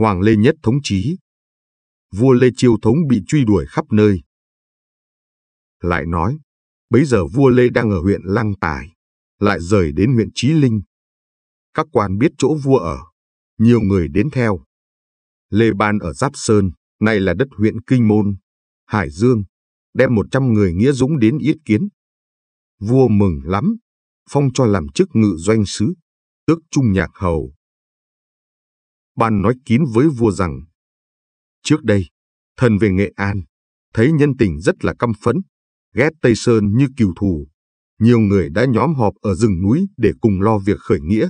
Hoàng Lê Nhất thống chí. Vua Lê Chiêu Thống bị truy đuổi khắp nơi. Lại nói, bấy giờ vua Lê đang ở huyện Lăng Tài, lại rời đến huyện Chí Linh. Các quan biết chỗ vua ở, nhiều người đến theo. Lê Ban ở Giáp Sơn, nay là đất huyện Kinh Môn, Hải Dương, đem 100 người nghĩa dũng đến yết kiến. Vua mừng lắm, phong cho làm chức ngự doanh sứ, tước trung nhạc hầu, ban nói kín với vua rằng, Trước đây, thần về Nghệ An, thấy nhân tình rất là căm phẫn, ghét Tây Sơn như cừu thù. Nhiều người đã nhóm họp ở rừng núi để cùng lo việc khởi nghĩa.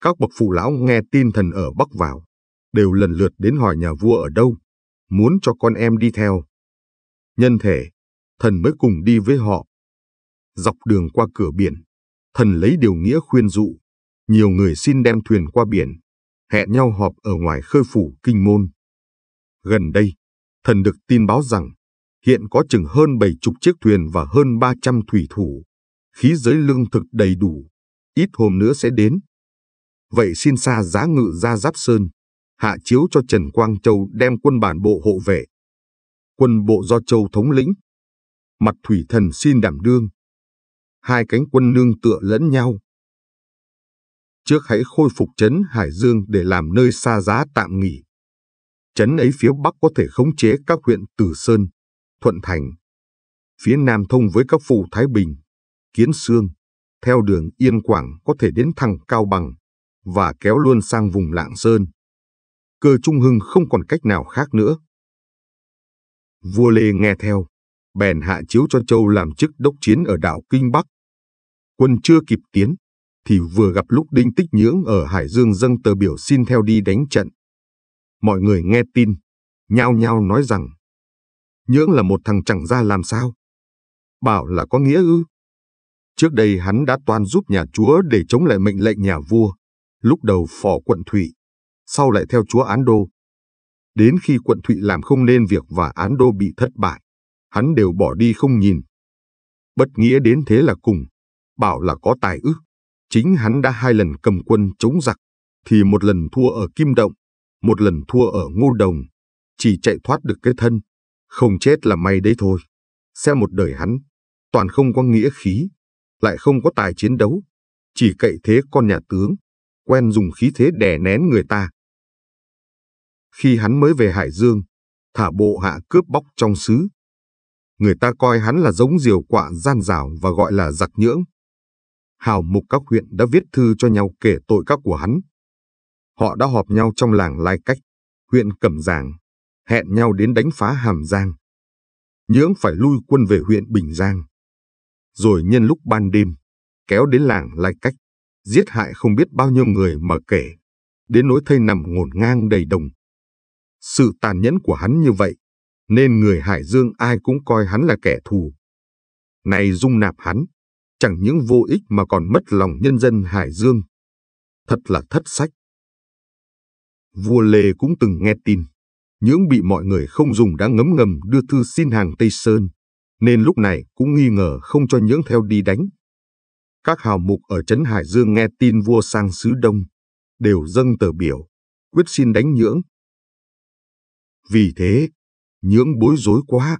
Các bậc phụ lão nghe tin thần ở Bắc vào, đều lần lượt đến hỏi nhà vua ở đâu, muốn cho con em đi theo. Nhân thể, thần mới cùng đi với họ. Dọc đường qua cửa biển, thần lấy điều nghĩa khuyên dụ, nhiều người xin đem thuyền qua biển, hẹn nhau họp ở ngoài khơi phủ kinh môn. Gần đây, thần được tin báo rằng hiện có chừng hơn 70 chiếc thuyền và hơn 300 thủy thủ, khí giới lương thực đầy đủ, ít hôm nữa sẽ đến. Vậy xin xa giá ngự ra Giáp Sơn, hạ chiếu cho Trần Quang Châu đem quân bản bộ hộ vệ. Quân bộ do Châu thống lĩnh, mặt thủy thần xin đảm đương. Hai cánh quân nương tựa lẫn nhau, Trước hãy khôi phục trấn Hải Dương để làm nơi xa giá tạm nghỉ. Trấn ấy phía Bắc có thể khống chế các huyện Tử Sơn, Thuận Thành. Phía Nam thông với các phủ Thái Bình, Kiến Sương, theo đường Yên Quảng có thể đến thẳng Cao Bằng và kéo luôn sang vùng Lạng Sơn. Cơ Trung Hưng không còn cách nào khác nữa. Vua Lê nghe theo, bèn hạ chiếu cho Châu làm chức đốc chiến ở đảo Kinh Bắc. Quân chưa kịp tiến, thì vừa gặp lúc Đinh Tích Nhưỡng ở Hải Dương dâng tờ biểu xin theo đi đánh trận. Mọi người nghe tin, nhao nhao nói rằng Nhưỡng là một thằng chẳng ra làm sao. Bảo là có nghĩa ư. Trước đây hắn đã toàn giúp nhà chúa để chống lại mệnh lệnh nhà vua, lúc đầu phò quận Thụy, sau lại theo chúa Án Đô. Đến khi quận Thụy làm không nên việc và Án Đô bị thất bại, hắn đều bỏ đi không nhìn. Bất nghĩa đến thế là cùng, bảo là có tài ư. Chính hắn đã hai lần cầm quân chống giặc, thì một lần thua ở Kim Động, một lần thua ở Ngô Đồng, chỉ chạy thoát được cái thân, không chết là may đấy thôi. Xem một đời hắn, toàn không có nghĩa khí, lại không có tài chiến đấu, chỉ cậy thế con nhà tướng, quen dùng khí thế đè nén người ta. Khi hắn mới về Hải Dương, thả bộ hạ cướp bóc trong xứ. Người ta coi hắn là giống diều quạ gian rào và gọi là giặc nhưỡng hào mục các huyện đã viết thư cho nhau kể tội các của hắn. Họ đã họp nhau trong làng Lai Cách, huyện Cẩm Giàng, hẹn nhau đến đánh phá Hàm Giang. Nhưỡng phải lui quân về huyện Bình Giang. Rồi nhân lúc ban đêm, kéo đến làng Lai Cách, giết hại không biết bao nhiêu người mà kể, đến nỗi thây nằm ngổn ngang đầy đồng. Sự tàn nhẫn của hắn như vậy, nên người Hải Dương ai cũng coi hắn là kẻ thù. Này dung nạp hắn, chẳng những vô ích mà còn mất lòng nhân dân Hải Dương. Thật là thất sách. Vua Lê cũng từng nghe tin, những bị mọi người không dùng đã ngấm ngầm đưa thư xin hàng Tây Sơn, nên lúc này cũng nghi ngờ không cho những theo đi đánh. Các hào mục ở Trấn Hải Dương nghe tin vua sang xứ Đông, đều dâng tờ biểu, quyết xin đánh nhưỡng. Vì thế, nhưỡng bối rối quá,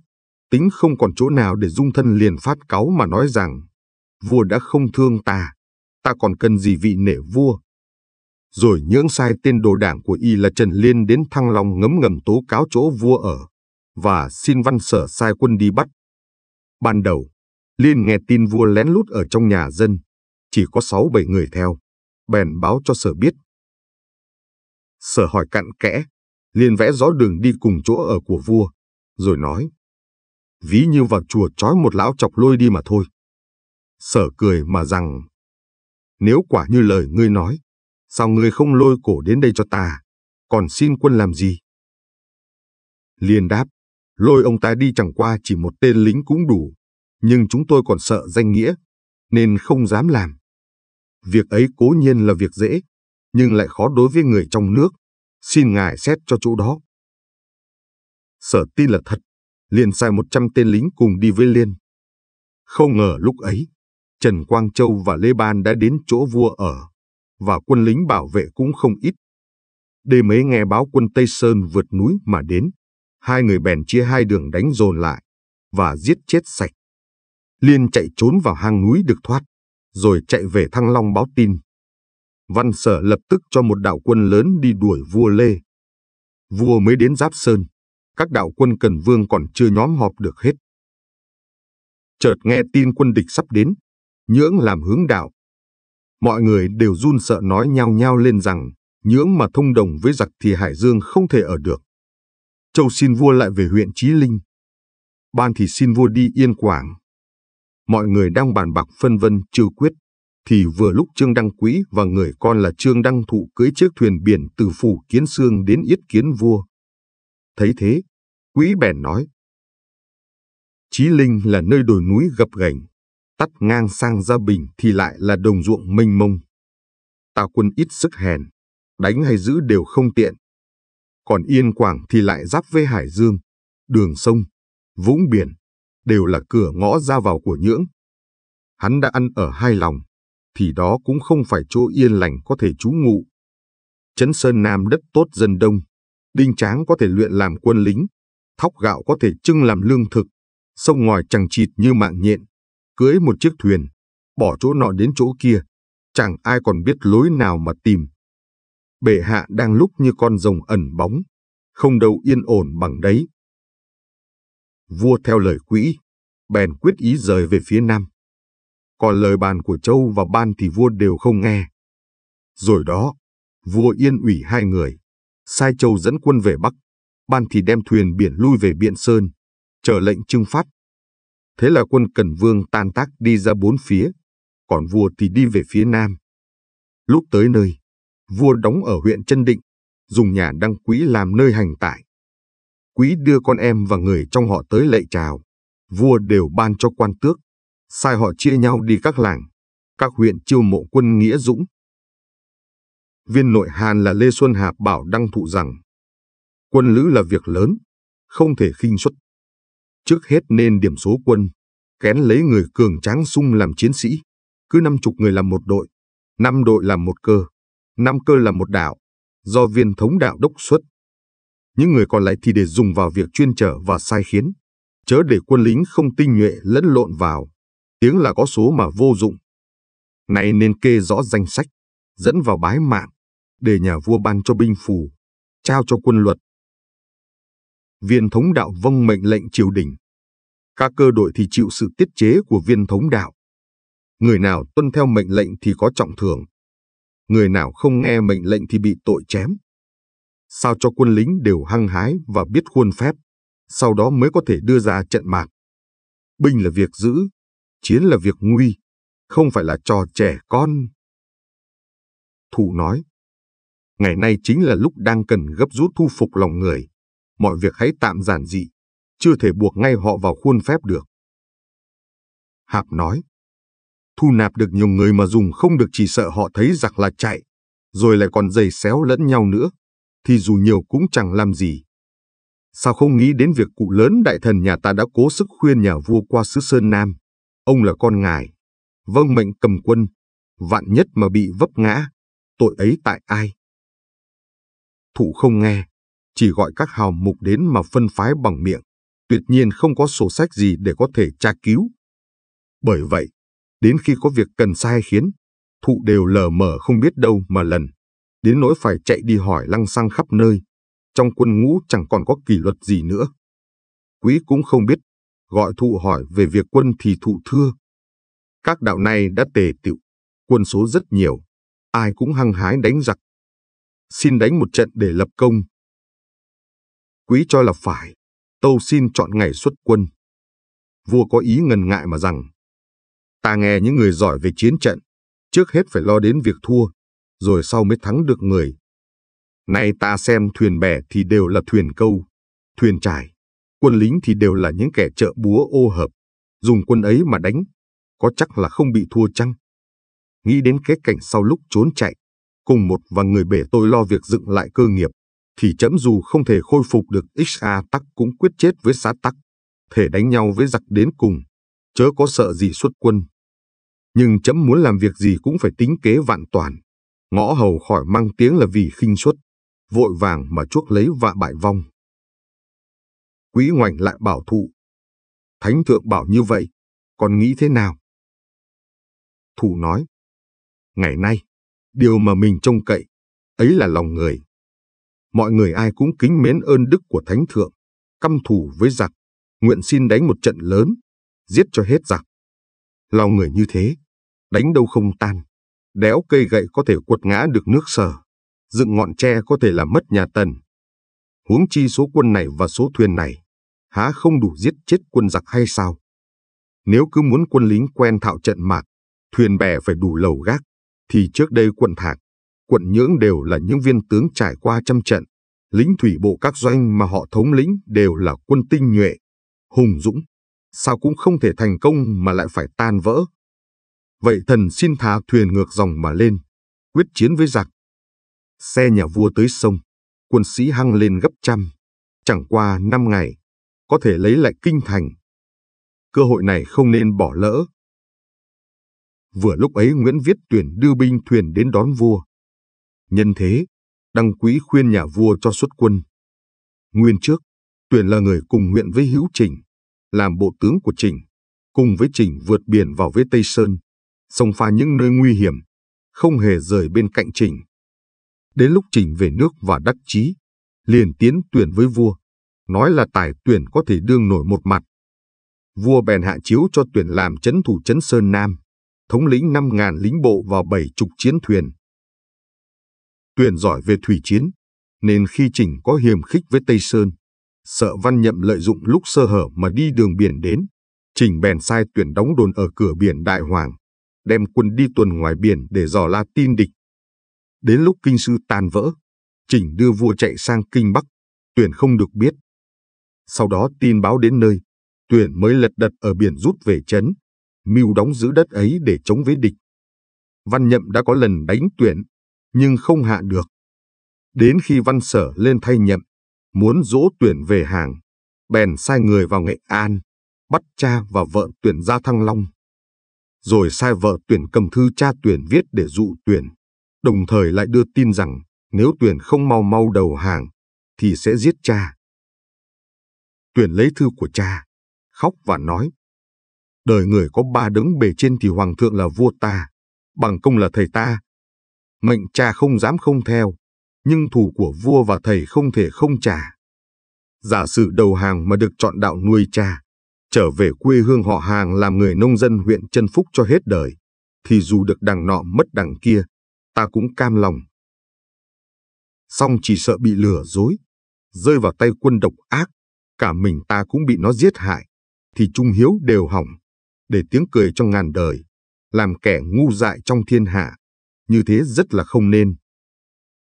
tính không còn chỗ nào để dung thân liền phát cáu mà nói rằng vua đã không thương ta, ta còn cần gì vị nể vua. Rồi nhưỡng sai tên đồ đảng của y là Trần Liên đến Thăng Long ngấm ngầm tố cáo chỗ vua ở, và xin văn sở sai quân đi bắt. Ban đầu, Liên nghe tin vua lén lút ở trong nhà dân, chỉ có sáu bảy người theo, bèn báo cho sở biết. Sở hỏi cặn kẽ, Liên vẽ rõ đường đi cùng chỗ ở của vua, rồi nói. Ví như vào chùa trói một lão chọc lôi đi mà thôi sở cười mà rằng, nếu quả như lời ngươi nói, sao ngươi không lôi cổ đến đây cho ta, còn xin quân làm gì? Liên đáp, lôi ông ta đi chẳng qua chỉ một tên lính cũng đủ, nhưng chúng tôi còn sợ danh nghĩa, nên không dám làm. Việc ấy cố nhiên là việc dễ, nhưng lại khó đối với người trong nước, xin ngài xét cho chỗ đó. Sở tin là thật, liền sai 100 tên lính cùng đi với Liên. Không ngờ lúc ấy, Trần Quang Châu và Lê Ban đã đến chỗ vua ở, và quân lính bảo vệ cũng không ít. Đêm ấy nghe báo quân Tây Sơn vượt núi mà đến, hai người bèn chia hai đường đánh dồn lại, và giết chết sạch. Liên chạy trốn vào hang núi được thoát, rồi chạy về Thăng Long báo tin. Văn Sở lập tức cho một đạo quân lớn đi đuổi vua Lê. Vua mới đến Giáp Sơn, các đạo quân Cần Vương còn chưa nhóm họp được hết. Chợt nghe tin quân địch sắp đến, nhưỡng làm hướng đạo. Mọi người đều run sợ nói nhau nhau lên rằng, nhưỡng mà thông đồng với giặc thì Hải Dương không thể ở được. Châu xin vua lại về huyện Chí Linh. Ban thì xin vua đi Yên Quảng. Mọi người đang bàn bạc phân vân chưa quyết, thì vừa lúc Trương Đăng Quý và người con là Trương Đăng Thụ cưới chiếc thuyền biển từ phủ Kiến Sương đến Yết Kiến Vua. Thấy thế, Quý bèn nói. Chí Linh là nơi đồi núi gập ghềnh, tắt ngang sang Gia Bình thì lại là đồng ruộng mênh mông. Tào quân ít sức hèn, đánh hay giữ đều không tiện. Còn Yên Quảng thì lại giáp với Hải Dương, đường sông, vũng biển, đều là cửa ngõ ra vào của nhưỡng. Hắn đã ăn ở hai lòng, thì đó cũng không phải chỗ yên lành có thể trú ngụ. Chấn Sơn Nam đất tốt dân đông, đinh tráng có thể luyện làm quân lính, thóc gạo có thể trưng làm lương thực, sông ngòi chẳng chịt như mạng nhện, cưỡi một chiếc thuyền, bỏ chỗ nọ đến chỗ kia, chẳng ai còn biết lối nào mà tìm. Bệ hạ đang lúc như con rồng ẩn bóng, không đâu yên ổn bằng đấy. Vua theo lời quỹ, bèn quyết ý rời về phía nam. Còn lời bàn của Châu và Ban thì vua đều không nghe. Rồi đó, vua yên ủy hai người, sai Châu dẫn quân về Bắc, Ban thì đem thuyền biển lui về Biện Sơn, chờ lệnh trưng phát Thế là quân Cần Vương tan tác đi ra bốn phía, còn vua thì đi về phía nam. Lúc tới nơi, vua đóng ở huyện Trân Định, dùng nhà đăng quỹ làm nơi hành tại. Quý đưa con em và người trong họ tới lệ chào, vua đều ban cho quan tước, sai họ chia nhau đi các làng, các huyện chiêu mộ quân nghĩa dũng. Viên nội Hàn là Lê Xuân Hạp bảo đăng thụ rằng, quân lữ là việc lớn, không thể khinh suất Trước hết nên điểm số quân, kén lấy người cường tráng sung làm chiến sĩ. Cứ năm chục người làm một đội, năm đội làm một cơ, năm cơ làm một đạo, do viên thống đạo đốc xuất. Những người còn lại thì để dùng vào việc chuyên trở và sai khiến, chớ để quân lính không tinh nhuệ lẫn lộn vào, tiếng là có số mà vô dụng. Này nên kê rõ danh sách, dẫn vào bái mạng, để nhà vua ban cho binh phù, trao cho quân luật, viên thống đạo vâng mệnh lệnh triều đình. Các cơ đội thì chịu sự tiết chế của viên thống đạo. Người nào tuân theo mệnh lệnh thì có trọng thưởng. Người nào không nghe mệnh lệnh thì bị tội chém. Sao cho quân lính đều hăng hái và biết khuôn phép, sau đó mới có thể đưa ra trận mạc. Binh là việc giữ, chiến là việc nguy, không phải là trò trẻ con. Thụ nói, ngày nay chính là lúc đang cần gấp rút thu phục lòng người mọi việc hãy tạm giản dị, chưa thể buộc ngay họ vào khuôn phép được. Hạp nói, thu nạp được nhiều người mà dùng không được chỉ sợ họ thấy giặc là chạy, rồi lại còn giày xéo lẫn nhau nữa, thì dù nhiều cũng chẳng làm gì. Sao không nghĩ đến việc cụ lớn đại thần nhà ta đã cố sức khuyên nhà vua qua xứ Sơn Nam? Ông là con ngài. Vâng mệnh cầm quân, vạn nhất mà bị vấp ngã, tội ấy tại ai? Thủ không nghe, chỉ gọi các hào mục đến mà phân phái bằng miệng, tuyệt nhiên không có sổ sách gì để có thể tra cứu. Bởi vậy, đến khi có việc cần sai khiến, thụ đều lờ mờ không biết đâu mà lần, đến nỗi phải chạy đi hỏi lăng xăng khắp nơi, trong quân ngũ chẳng còn có kỷ luật gì nữa. Quý cũng không biết, gọi thụ hỏi về việc quân thì thụ thưa. Các đạo này đã tề tựu, quân số rất nhiều, ai cũng hăng hái đánh giặc. Xin đánh một trận để lập công, Quý cho là phải, tâu xin chọn ngày xuất quân. Vua có ý ngần ngại mà rằng, ta nghe những người giỏi về chiến trận, trước hết phải lo đến việc thua, rồi sau mới thắng được người. Nay ta xem thuyền bè thì đều là thuyền câu, thuyền trải, quân lính thì đều là những kẻ trợ búa ô hợp, dùng quân ấy mà đánh, có chắc là không bị thua chăng? Nghĩ đến cái cảnh sau lúc trốn chạy, cùng một và người bể tôi lo việc dựng lại cơ nghiệp, thì chấm dù không thể khôi phục được XA tắc cũng quyết chết với xá tắc, thể đánh nhau với giặc đến cùng, chớ có sợ gì xuất quân. Nhưng chấm muốn làm việc gì cũng phải tính kế vạn toàn, ngõ hầu khỏi mang tiếng là vì khinh suất, vội vàng mà chuốc lấy vạ bại vong. Quý ngoảnh lại bảo thụ, thánh thượng bảo như vậy, còn nghĩ thế nào? Thụ nói, ngày nay, điều mà mình trông cậy, ấy là lòng người mọi người ai cũng kính mến ơn đức của Thánh Thượng, căm thù với giặc, nguyện xin đánh một trận lớn, giết cho hết giặc. Lòng người như thế, đánh đâu không tan, đéo cây gậy có thể quật ngã được nước sở, dựng ngọn tre có thể làm mất nhà tần. Huống chi số quân này và số thuyền này, há không đủ giết chết quân giặc hay sao? Nếu cứ muốn quân lính quen thạo trận mạc, thuyền bè phải đủ lầu gác, thì trước đây quân thạc quận nhưỡng đều là những viên tướng trải qua trăm trận. Lính thủy bộ các doanh mà họ thống lĩnh đều là quân tinh nhuệ, hùng dũng. Sao cũng không thể thành công mà lại phải tan vỡ. Vậy thần xin thả thuyền ngược dòng mà lên, quyết chiến với giặc. Xe nhà vua tới sông, quân sĩ hăng lên gấp trăm. Chẳng qua năm ngày, có thể lấy lại kinh thành. Cơ hội này không nên bỏ lỡ. Vừa lúc ấy Nguyễn Viết Tuyển đưa binh thuyền đến đón vua. Nhân thế, đăng quý khuyên nhà vua cho xuất quân. Nguyên trước, Tuyển là người cùng nguyện với Hữu Trình, làm bộ tướng của Trình, cùng với Trình vượt biển vào với Tây Sơn, sông pha những nơi nguy hiểm, không hề rời bên cạnh Trình. Đến lúc Trình về nước và đắc chí, liền tiến tuyển với vua, nói là tài tuyển có thể đương nổi một mặt. Vua bèn hạ chiếu cho tuyển làm chấn thủ chấn Sơn Nam, thống lĩnh 5.000 lính bộ và 7 chục chiến thuyền, tuyển giỏi về thủy chiến, nên khi Trình có hiềm khích với Tây Sơn, sợ Văn Nhậm lợi dụng lúc sơ hở mà đi đường biển đến, Trình bèn sai tuyển đóng đồn ở cửa biển Đại Hoàng, đem quân đi tuần ngoài biển để dò la tin địch. Đến lúc kinh sư tan vỡ, Trình đưa vua chạy sang kinh Bắc, tuyển không được biết. Sau đó tin báo đến nơi, tuyển mới lật đật ở biển rút về chấn, mưu đóng giữ đất ấy để chống với địch. Văn Nhậm đã có lần đánh tuyển nhưng không hạ được. Đến khi văn sở lên thay nhậm, muốn dỗ tuyển về hàng, bèn sai người vào Nghệ An, bắt cha và vợ tuyển ra Thăng Long. Rồi sai vợ tuyển cầm thư cha tuyển viết để dụ tuyển, đồng thời lại đưa tin rằng nếu tuyển không mau mau đầu hàng, thì sẽ giết cha. Tuyển lấy thư của cha, khóc và nói, đời người có ba đứng bề trên thì hoàng thượng là vua ta, bằng công là thầy ta, Mệnh cha không dám không theo, nhưng thủ của vua và thầy không thể không trả. Giả sử đầu hàng mà được chọn đạo nuôi cha, trở về quê hương họ hàng làm người nông dân huyện Trân Phúc cho hết đời, thì dù được đằng nọ mất đằng kia, ta cũng cam lòng. Song chỉ sợ bị lừa dối, rơi vào tay quân độc ác, cả mình ta cũng bị nó giết hại, thì trung hiếu đều hỏng, để tiếng cười trong ngàn đời, làm kẻ ngu dại trong thiên hạ như thế rất là không nên.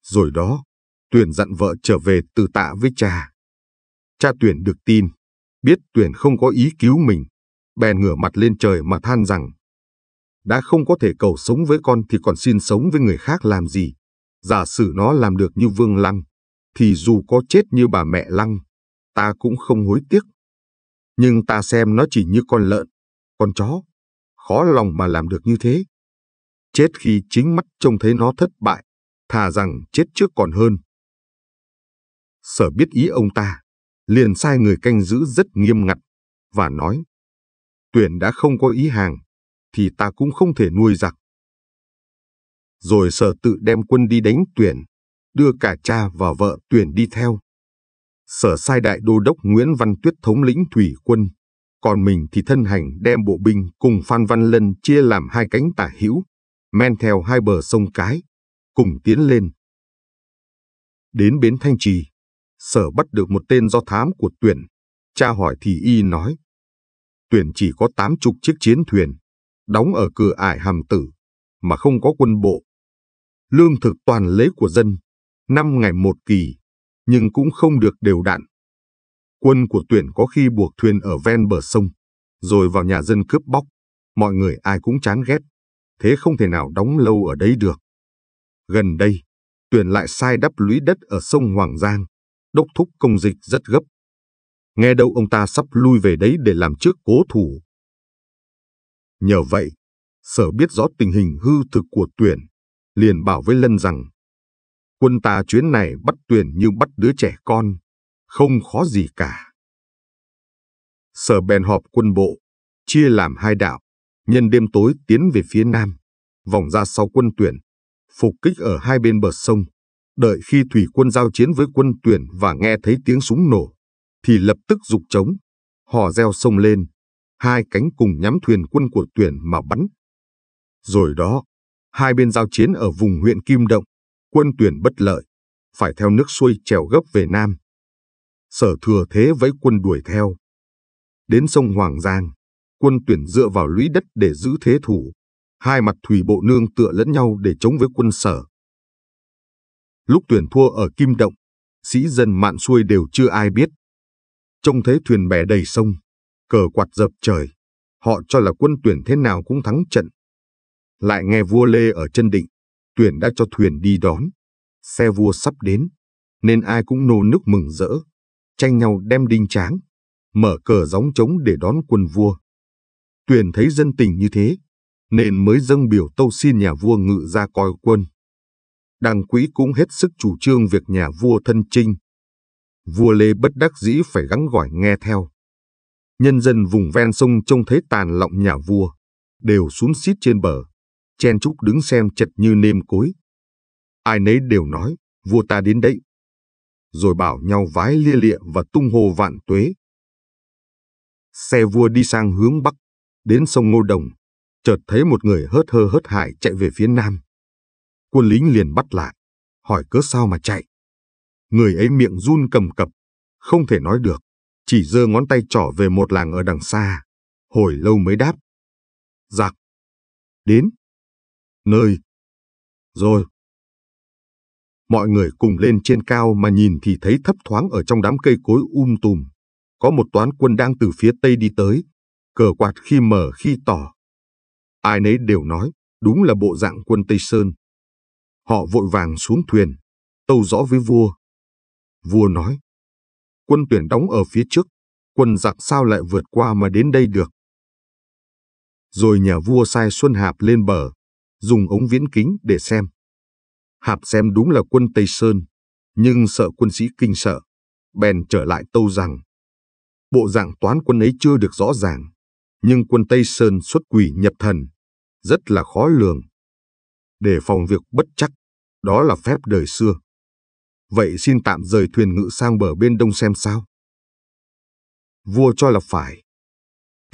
Rồi đó, Tuyển dặn vợ trở về từ tạ với cha. Cha Tuyển được tin, biết Tuyển không có ý cứu mình, bèn ngửa mặt lên trời mà than rằng đã không có thể cầu sống với con thì còn xin sống với người khác làm gì. Giả sử nó làm được như Vương Lăng, thì dù có chết như bà mẹ Lăng, ta cũng không hối tiếc. Nhưng ta xem nó chỉ như con lợn, con chó, khó lòng mà làm được như thế chết khi chính mắt trông thấy nó thất bại, thà rằng chết trước còn hơn. Sở biết ý ông ta, liền sai người canh giữ rất nghiêm ngặt, và nói, tuyển đã không có ý hàng, thì ta cũng không thể nuôi giặc. Rồi sở tự đem quân đi đánh tuyển, đưa cả cha và vợ tuyển đi theo. Sở sai đại đô đốc Nguyễn Văn Tuyết thống lĩnh thủy quân, còn mình thì thân hành đem bộ binh cùng Phan Văn Lân chia làm hai cánh tả hữu, men theo hai bờ sông Cái, cùng tiến lên. Đến bến Thanh Trì, sở bắt được một tên do thám của tuyển, cha hỏi thì y nói. Tuyển chỉ có tám chục chiếc chiến thuyền, đóng ở cửa ải hàm tử, mà không có quân bộ. Lương thực toàn lấy của dân, năm ngày một kỳ, nhưng cũng không được đều đặn. Quân của tuyển có khi buộc thuyền ở ven bờ sông, rồi vào nhà dân cướp bóc, mọi người ai cũng chán ghét thế không thể nào đóng lâu ở đây được. Gần đây, tuyển lại sai đắp lũy đất ở sông Hoàng Giang, đốc thúc công dịch rất gấp. Nghe đâu ông ta sắp lui về đấy để làm trước cố thủ. Nhờ vậy, sở biết rõ tình hình hư thực của tuyển, liền bảo với Lân rằng, quân ta chuyến này bắt tuyển như bắt đứa trẻ con, không khó gì cả. Sở bèn họp quân bộ, chia làm hai đạo, nhân đêm tối tiến về phía nam, vòng ra sau quân tuyển, phục kích ở hai bên bờ sông. Đợi khi thủy quân giao chiến với quân tuyển và nghe thấy tiếng súng nổ, thì lập tức dục trống, hò reo sông lên, hai cánh cùng nhắm thuyền quân của tuyển mà bắn. Rồi đó, hai bên giao chiến ở vùng huyện Kim Động, quân tuyển bất lợi, phải theo nước xuôi trèo gấp về Nam. Sở thừa thế vẫy quân đuổi theo. Đến sông Hoàng Giang, quân tuyển dựa vào lũy đất để giữ thế thủ. Hai mặt thủy bộ nương tựa lẫn nhau để chống với quân sở. Lúc tuyển thua ở Kim Động, sĩ dân mạn xuôi đều chưa ai biết. Trông thấy thuyền bè đầy sông, cờ quạt dập trời, họ cho là quân tuyển thế nào cũng thắng trận. Lại nghe vua Lê ở chân định, tuyển đã cho thuyền đi đón, xe vua sắp đến, nên ai cũng nô nức mừng rỡ, tranh nhau đem đinh tráng, mở cờ gióng trống để đón quân vua. Tuyền thấy dân tình như thế, nên mới dâng biểu tâu xin nhà vua ngự ra coi quân. Đàng quỹ cũng hết sức chủ trương việc nhà vua thân trinh. Vua Lê bất đắc dĩ phải gắng gỏi nghe theo. Nhân dân vùng ven sông trông thấy tàn lọng nhà vua, đều xuống xít trên bờ, chen chúc đứng xem chật như nêm cối. Ai nấy đều nói, vua ta đến đấy. Rồi bảo nhau vái lia lịa và tung hô vạn tuế. Xe vua đi sang hướng Bắc đến sông Ngô Đồng, chợt thấy một người hớt hơ hớt hải chạy về phía nam. Quân lính liền bắt lại, hỏi cớ sao mà chạy. Người ấy miệng run cầm cập, không thể nói được, chỉ giơ ngón tay trỏ về một làng ở đằng xa, hồi lâu mới đáp. Giặc. Đến. Nơi. Rồi. Mọi người cùng lên trên cao mà nhìn thì thấy thấp thoáng ở trong đám cây cối um tùm. Có một toán quân đang từ phía tây đi tới, cờ quạt khi mở khi tỏ. Ai nấy đều nói, đúng là bộ dạng quân Tây Sơn. Họ vội vàng xuống thuyền, tâu rõ với vua. Vua nói, quân tuyển đóng ở phía trước, quân giặc sao lại vượt qua mà đến đây được. Rồi nhà vua sai Xuân Hạp lên bờ, dùng ống viễn kính để xem. Hạp xem đúng là quân Tây Sơn, nhưng sợ quân sĩ kinh sợ, bèn trở lại tâu rằng bộ dạng toán quân ấy chưa được rõ ràng nhưng quân Tây Sơn xuất quỷ nhập thần, rất là khó lường. Để phòng việc bất chắc, đó là phép đời xưa. Vậy xin tạm rời thuyền ngự sang bờ bên đông xem sao. Vua cho là phải.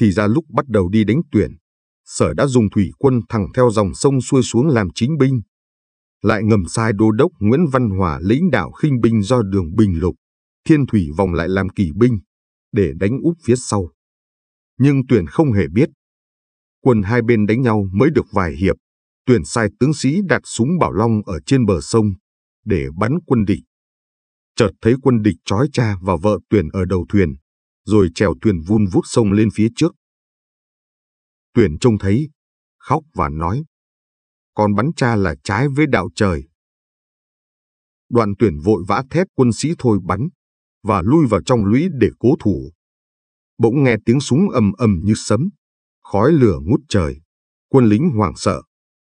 Thì ra lúc bắt đầu đi đánh tuyển, sở đã dùng thủy quân thẳng theo dòng sông xuôi xuống làm chính binh. Lại ngầm sai đô đốc Nguyễn Văn Hòa lĩnh đạo khinh binh do đường Bình Lục, Thiên Thủy vòng lại làm kỳ binh, để đánh úp phía sau nhưng Tuyền không hề biết. Quân hai bên đánh nhau mới được vài hiệp, Tuyền sai tướng sĩ đặt súng Bảo Long ở trên bờ sông để bắn quân địch. Chợt thấy quân địch trói cha và vợ Tuyền ở đầu thuyền, rồi chèo thuyền vun vút sông lên phía trước. Tuyền trông thấy, khóc và nói, con bắn cha là trái với đạo trời. Đoạn tuyển vội vã thép quân sĩ thôi bắn và lui vào trong lũy để cố thủ bỗng nghe tiếng súng ầm ầm như sấm, khói lửa ngút trời. Quân lính hoảng sợ,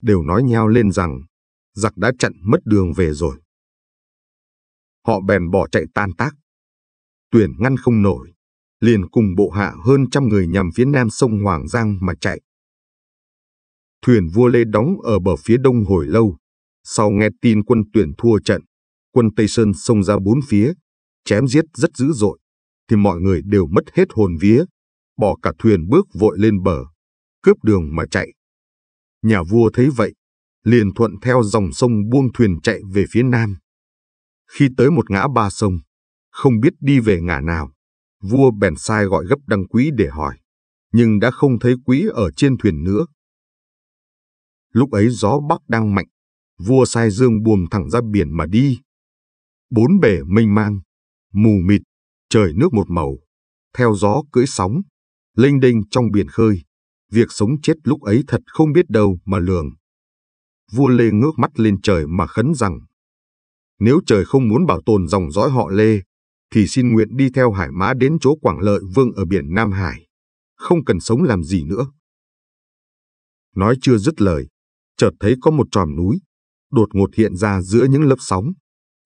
đều nói nhau lên rằng, giặc đã chặn mất đường về rồi. Họ bèn bỏ chạy tan tác. Tuyển ngăn không nổi, liền cùng bộ hạ hơn trăm người nhằm phía nam sông Hoàng Giang mà chạy. Thuyền vua Lê đóng ở bờ phía đông hồi lâu, sau nghe tin quân tuyển thua trận, quân Tây Sơn xông ra bốn phía, chém giết rất dữ dội thì mọi người đều mất hết hồn vía, bỏ cả thuyền bước vội lên bờ, cướp đường mà chạy. Nhà vua thấy vậy, liền thuận theo dòng sông buông thuyền chạy về phía nam. Khi tới một ngã ba sông, không biết đi về ngã nào, vua bèn sai gọi gấp đăng quý để hỏi, nhưng đã không thấy quý ở trên thuyền nữa. Lúc ấy gió bắc đang mạnh, vua sai dương buồm thẳng ra biển mà đi. Bốn bể mênh mang, mù mịt trời nước một màu, theo gió cưỡi sóng, linh đênh trong biển khơi. Việc sống chết lúc ấy thật không biết đâu mà lường. Vua Lê ngước mắt lên trời mà khấn rằng, nếu trời không muốn bảo tồn dòng dõi họ Lê, thì xin nguyện đi theo hải mã đến chỗ Quảng Lợi Vương ở biển Nam Hải, không cần sống làm gì nữa. Nói chưa dứt lời, chợt thấy có một tròm núi, đột ngột hiện ra giữa những lớp sóng.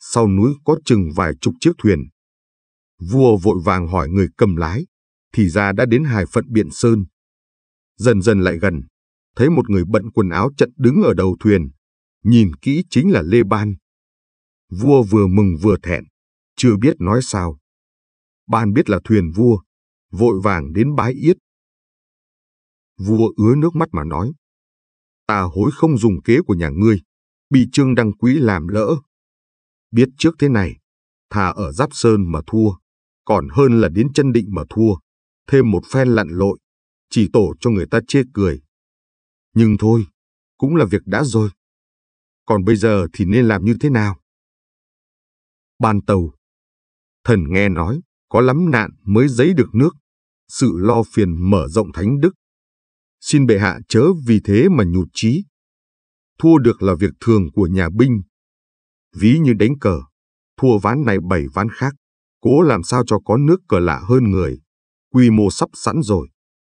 Sau núi có chừng vài chục chiếc thuyền, Vua vội vàng hỏi người cầm lái, thì ra đã đến hải phận Biện Sơn. Dần dần lại gần, thấy một người bận quần áo chật đứng ở đầu thuyền, nhìn kỹ chính là Lê Ban. Vua vừa mừng vừa thẹn, chưa biết nói sao. Ban biết là thuyền vua, vội vàng đến bái yết. Vua ứa nước mắt mà nói, ta hối không dùng kế của nhà ngươi, bị trương đăng quý làm lỡ. Biết trước thế này, thà ở Giáp Sơn mà thua còn hơn là đến chân định mà thua, thêm một phen lặn lội, chỉ tổ cho người ta chê cười. Nhưng thôi, cũng là việc đã rồi. Còn bây giờ thì nên làm như thế nào? Ban tàu Thần nghe nói, có lắm nạn mới giấy được nước, sự lo phiền mở rộng thánh đức. Xin bệ hạ chớ vì thế mà nhụt chí. Thua được là việc thường của nhà binh. Ví như đánh cờ, thua ván này bảy ván khác, cố làm sao cho có nước cờ lạ hơn người, quy mô sắp sẵn rồi,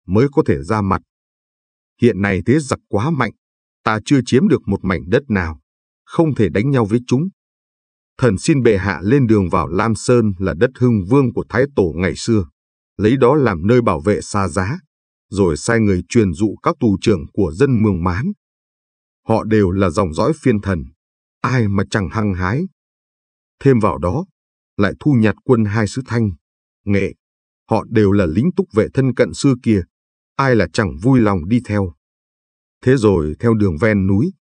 mới có thể ra mặt. Hiện nay thế giặc quá mạnh, ta chưa chiếm được một mảnh đất nào, không thể đánh nhau với chúng. Thần xin bệ hạ lên đường vào Lam Sơn là đất hưng vương của Thái Tổ ngày xưa, lấy đó làm nơi bảo vệ xa giá, rồi sai người truyền dụ các tù trưởng của dân mường mán. Họ đều là dòng dõi phiên thần, ai mà chẳng hăng hái. Thêm vào đó, lại thu nhặt quân hai sứ Thanh, Nghệ. Họ đều là lính túc vệ thân cận xưa kia, ai là chẳng vui lòng đi theo. Thế rồi theo đường ven núi,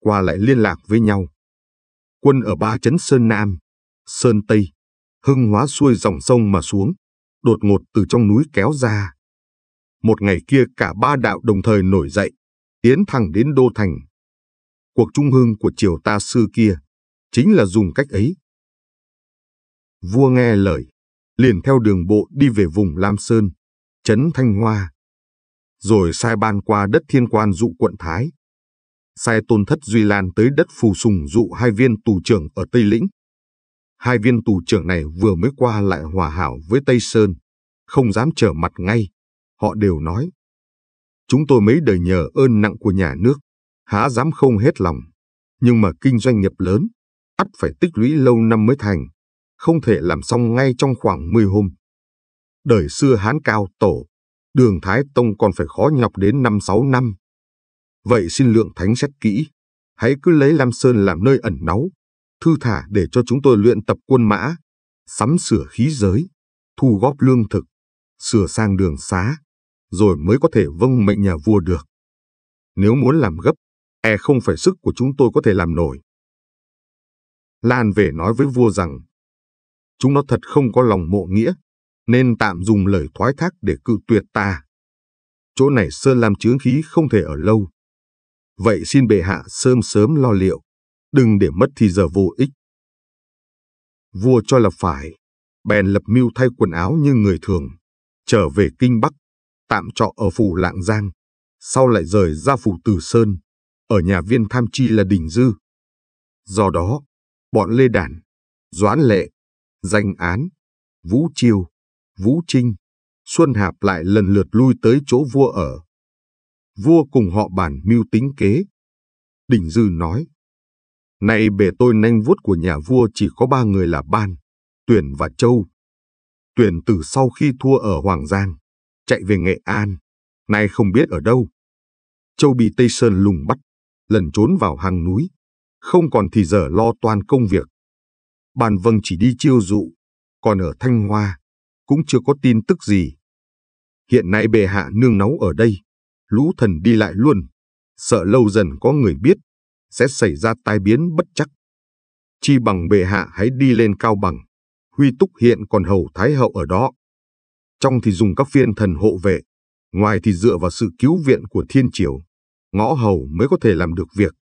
qua lại liên lạc với nhau. Quân ở ba chấn Sơn Nam, Sơn Tây, hưng hóa xuôi dòng sông mà xuống, đột ngột từ trong núi kéo ra. Một ngày kia cả ba đạo đồng thời nổi dậy, tiến thẳng đến Đô Thành. Cuộc trung hưng của triều ta xưa kia, chính là dùng cách ấy Vua nghe lời, liền theo đường bộ đi về vùng Lam Sơn, trấn Thanh Hoa. Rồi sai ban qua đất thiên quan dụ quận Thái. Sai tôn thất Duy Lan tới đất phù sùng dụ hai viên tù trưởng ở Tây Lĩnh. Hai viên tù trưởng này vừa mới qua lại hòa hảo với Tây Sơn, không dám trở mặt ngay. Họ đều nói, chúng tôi mấy đời nhờ ơn nặng của nhà nước, há dám không hết lòng. Nhưng mà kinh doanh nghiệp lớn, ắt phải tích lũy lâu năm mới thành không thể làm xong ngay trong khoảng 10 hôm. Đời xưa Hán Cao Tổ, đường Thái Tông còn phải khó nhọc đến 5-6 năm. Vậy xin lượng thánh xét kỹ, hãy cứ lấy Lam Sơn làm nơi ẩn náu, thư thả để cho chúng tôi luyện tập quân mã, sắm sửa khí giới, thu góp lương thực, sửa sang đường xá, rồi mới có thể vâng mệnh nhà vua được. Nếu muốn làm gấp, e không phải sức của chúng tôi có thể làm nổi. Lan về nói với vua rằng Chúng nó thật không có lòng mộ nghĩa, nên tạm dùng lời thoái thác để cự tuyệt ta. Chỗ này Sơn làm chướng khí không thể ở lâu. Vậy xin bệ hạ sớm sớm lo liệu, đừng để mất thì giờ vô ích. Vua cho là phải, bèn lập mưu thay quần áo như người thường, trở về Kinh Bắc, tạm trọ ở phủ Lạng Giang, sau lại rời ra phủ Từ Sơn, ở nhà viên tham chi là Đình Dư. Do đó, bọn Lê Đản, Doãn Lệ, Danh án, Vũ Chiêu, Vũ Trinh, Xuân Hạp lại lần lượt lui tới chỗ vua ở. Vua cùng họ bàn mưu tính kế. Đình Dư nói, Này bề tôi nanh vuốt của nhà vua chỉ có ba người là Ban, Tuyển và Châu. Tuyển từ sau khi thua ở Hoàng Giang, chạy về Nghệ An, nay không biết ở đâu. Châu bị Tây Sơn lùng bắt, lần trốn vào hang núi, không còn thì giờ lo toan công việc. Bàn Vâng chỉ đi chiêu dụ, còn ở Thanh Hoa, cũng chưa có tin tức gì. Hiện nay bề hạ nương nấu ở đây, lũ thần đi lại luôn, sợ lâu dần có người biết, sẽ xảy ra tai biến bất chắc. Chi bằng bề hạ hãy đi lên cao bằng, huy túc hiện còn hầu thái hậu ở đó. Trong thì dùng các phiên thần hộ vệ, ngoài thì dựa vào sự cứu viện của thiên triều, ngõ hầu mới có thể làm được việc.